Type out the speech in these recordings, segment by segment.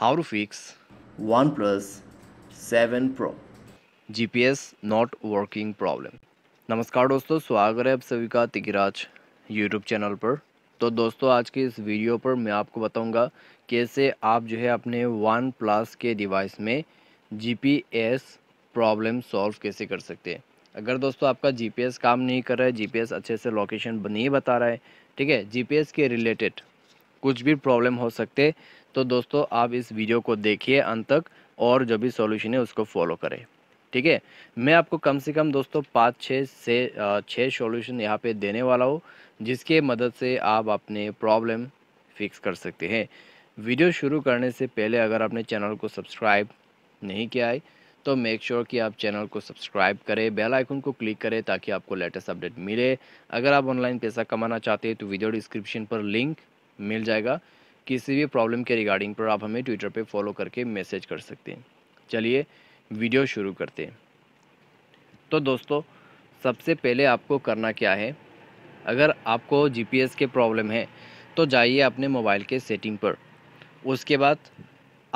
how to fix OnePlus 7 Pro GPS not working problem नमस्कार दोस्तों स्वागत है आप सभी का तिगिराज YouTube चैनल पर तो दोस्तों आज की इस वीडियो पर मैं आपको बताऊंगा कैसे आप जो है अपने वन प्लस के डिवाइस में एस प्रॉब्लम सॉल्व कैसे कर सकते हैं अगर दोस्तों आपका एस काम नहीं कर रहा है जीपीएस अच्छे से लोकेशन नहीं बता रहा है ठीक है एस के रिलेटेड कुछ भी प्रॉब्लम हो सकते तो दोस्तों आप इस वीडियो को देखिए अंत तक और जो भी सॉल्यूशन है उसको फॉलो करें ठीक है मैं आपको कम से कम दोस्तों पाँच छः से छः सॉल्यूशन यहाँ पे देने वाला हूँ जिसके मदद से आप अपने प्रॉब्लम फिक्स कर सकते हैं वीडियो शुरू करने से पहले अगर आपने चैनल को सब्सक्राइब नहीं किया है तो मेक श्योर sure कि आप चैनल को सब्सक्राइब करें बेल आइकन को क्लिक करें ताकि आपको लेटेस्ट अपडेट मिले अगर आप ऑनलाइन पैसा कमाना चाहते हैं तो वीडियो डिस्क्रिप्शन पर लिंक मिल जाएगा किसी भी प्रॉब्लम के रिगार्डिंग पर आप हमें ट्विटर पे फॉलो करके मैसेज कर सकते हैं चलिए वीडियो शुरू करते हैं तो दोस्तों सबसे पहले आपको करना क्या है अगर आपको जीपीएस के प्रॉब्लम है तो जाइए अपने मोबाइल के सेटिंग पर उसके बाद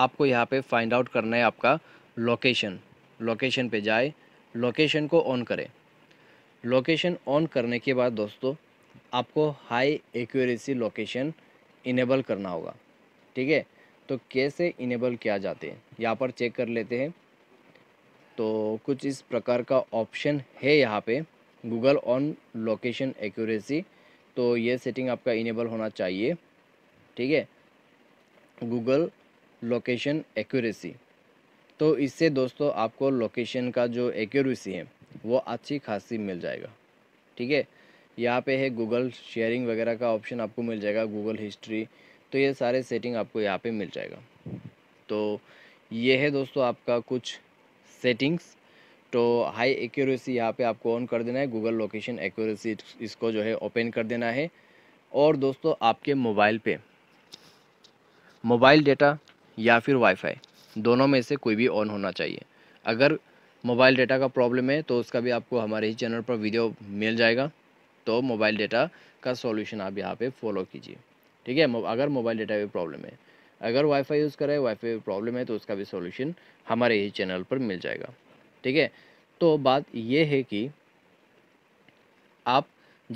आपको यहाँ पे फाइंड आउट करना है आपका लोकेशन लोकेशन पे जाए लोकेशन को ऑन करें लोकेशन ऑन करने के बाद दोस्तों आपको हाई एक्यूरेसी लोकेशन इनेबल करना होगा ठीक है तो कैसे इनेबल किया जाते हैं यहाँ पर चेक कर लेते हैं तो कुछ इस प्रकार का ऑप्शन है यहाँ पे गूगल ऑन लोकेशन एक्यूरेसी तो ये सेटिंग आपका इनेबल होना चाहिए ठीक है गूगल लोकेशन एक्यूरेसी तो इससे दोस्तों आपको लोकेशन का जो एक्यूरेसी है वो अच्छी खासी मिल जाएगा ठीक है यहाँ पे है गूगल शेयरिंग वगैरह का ऑप्शन आपको मिल जाएगा गूगल हिस्ट्री तो ये सारे सेटिंग आपको यहाँ पे मिल जाएगा तो ये है दोस्तों आपका कुछ सेटिंग्स तो हाई एक्यूरेसी यहाँ पे आपको ऑन कर देना है गूगल लोकेशन एक्यूरेसी इसको जो है ओपन कर देना है और दोस्तों आपके मोबाइल पे मोबाइल डेटा या फिर वाईफाई दोनों में से कोई भी ऑन होना चाहिए अगर मोबाइल डेटा का प्रॉब्लम है तो उसका भी आपको हमारे ही चैनल पर वीडियो मिल जाएगा तो मोबाइल डेटा का सॉल्यूशन आप यहाँ पे फॉलो कीजिए ठीक है अगर मोबाइल डेटा भी प्रॉब्लम है अगर वाईफाई यूज़ करें वाईफाई में प्रॉब्लम है तो उसका भी सॉल्यूशन हमारे ही चैनल पर मिल जाएगा ठीक है तो बात यह है कि आप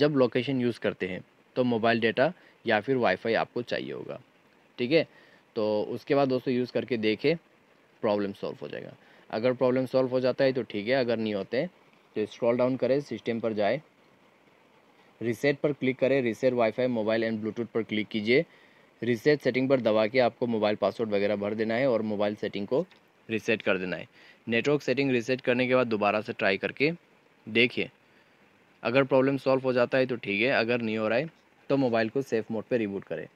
जब लोकेशन यूज़ करते हैं तो मोबाइल डेटा या फिर वाईफाई आपको चाहिए होगा ठीक है तो उसके बाद दोस्तों यूज़ करके देखें प्रॉब्लम सॉल्व हो जाएगा अगर प्रॉब्लम सॉल्व हो जाता है तो ठीक है अगर नहीं होते तो स्क्रॉल डाउन करें सिस्टम पर जाए रिसेट पर क्लिक करें reset wifi mobile and bluetooth पर क्लिक कीजिए रिसेट सेटिंग पर दबा के आपको मोबाइल पासवर्ड वगैरह भर देना है और मोबाइल सेटिंग को रिसेट कर देना है नेटवर्क सेटिंग रिसेट करने के बाद दोबारा से ट्राई करके देखिए अगर प्रॉब्लम सॉल्व हो जाता है तो ठीक है अगर नहीं हो रहा है तो मोबाइल को सेफ मोड पर रिबूट करें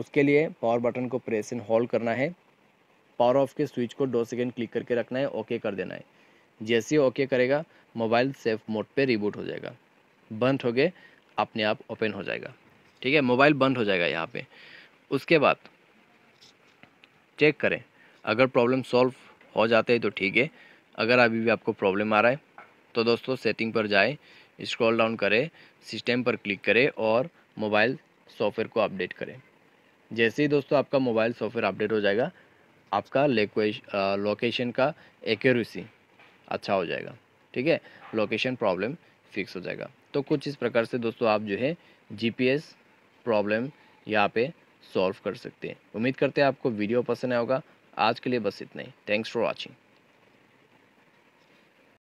उसके लिए पावर बटन को प्रेस एंड होल्ड करना है पावर ऑफ के स्विच को दो सेकेंड क्लिक करके रखना है ओके कर देना है जैसे ही ओके करेगा मोबाइल सेफ मोड पर रिबूट हो जाएगा बंद हो गए अपने आप ओपन हो जाएगा ठीक है मोबाइल बंद हो जाएगा यहाँ पे उसके बाद चेक करें अगर प्रॉब्लम सॉल्व हो जाते हैं तो ठीक है अगर अभी भी आपको प्रॉब्लम आ रहा है तो दोस्तों सेटिंग पर जाए स्क्रॉल डाउन करें सिस्टम पर क्लिक करें और मोबाइल सॉफ्टवेयर को अपडेट करें जैसे ही दोस्तों आपका मोबाइल सॉफ्टवेयर अपडेट हो जाएगा आपका लोकेशन का एक्यूरेसी अच्छा हो जाएगा ठीक है लोकेशन प्रॉब्लम फिक्स हो जाएगा तो कुछ इस प्रकार से दोस्तों आप जो है जीपीएस प्रॉब्लम यहाँ पे सॉल्व कर सकते हैं उम्मीद करते हैं आपको वीडियो पसंद आएगा आज के लिए बस इतना ही थैंक्स फॉर वॉचिंग